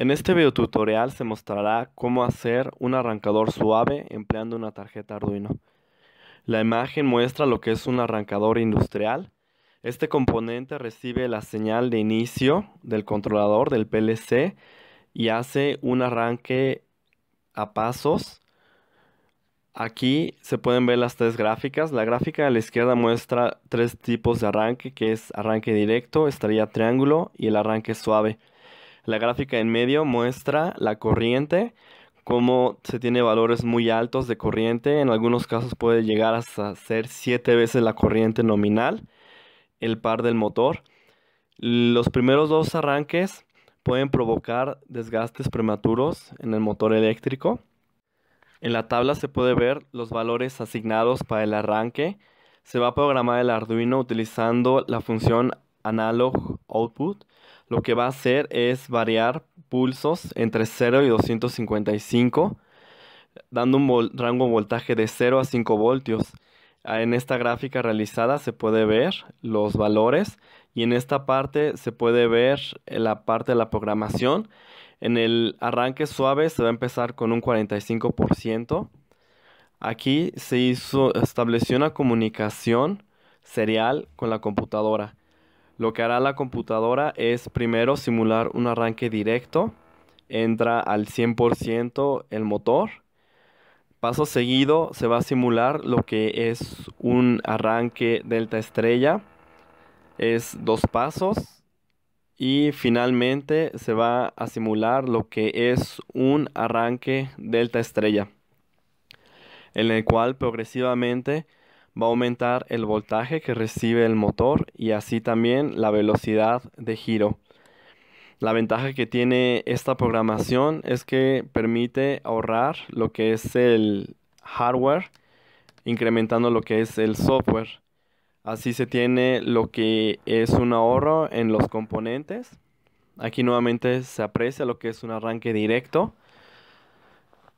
En este video tutorial se mostrará cómo hacer un arrancador suave empleando una tarjeta Arduino. La imagen muestra lo que es un arrancador industrial. Este componente recibe la señal de inicio del controlador del PLC y hace un arranque a pasos. Aquí se pueden ver las tres gráficas. La gráfica a la izquierda muestra tres tipos de arranque, que es arranque directo, estrella triángulo y el arranque suave. La gráfica en medio muestra la corriente, cómo se tiene valores muy altos de corriente, en algunos casos puede llegar hasta ser 7 veces la corriente nominal, el par del motor. Los primeros dos arranques pueden provocar desgastes prematuros en el motor eléctrico. En la tabla se puede ver los valores asignados para el arranque. Se va a programar el Arduino utilizando la función analog output, lo que va a hacer es variar pulsos entre 0 y 255, dando un rango voltaje de 0 a 5 voltios. Ah, en esta gráfica realizada se puede ver los valores y en esta parte se puede ver la parte de la programación. En el arranque suave se va a empezar con un 45%. Aquí se hizo, estableció una comunicación serial con la computadora. Lo que hará la computadora es primero simular un arranque directo, entra al 100% el motor. Paso seguido se va a simular lo que es un arranque delta estrella. Es dos pasos. Y finalmente se va a simular lo que es un arranque delta estrella, en el cual progresivamente va a aumentar el voltaje que recibe el motor y así también la velocidad de giro. La ventaja que tiene esta programación es que permite ahorrar lo que es el hardware, incrementando lo que es el software. Así se tiene lo que es un ahorro en los componentes. Aquí nuevamente se aprecia lo que es un arranque directo.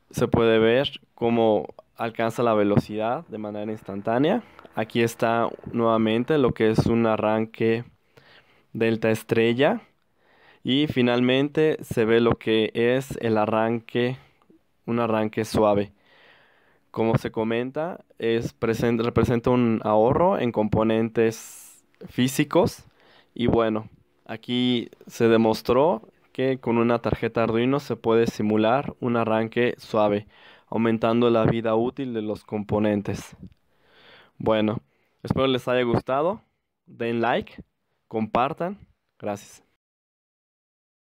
Se puede ver cómo alcanza la velocidad de manera instantánea. Aquí está nuevamente lo que es un arranque delta estrella. Y finalmente se ve lo que es el arranque, un arranque suave. Como se comenta, es representa un ahorro en componentes físicos. Y bueno, aquí se demostró que con una tarjeta Arduino se puede simular un arranque suave aumentando la vida útil de los componentes. Bueno, espero les haya gustado. Den like, compartan. Gracias.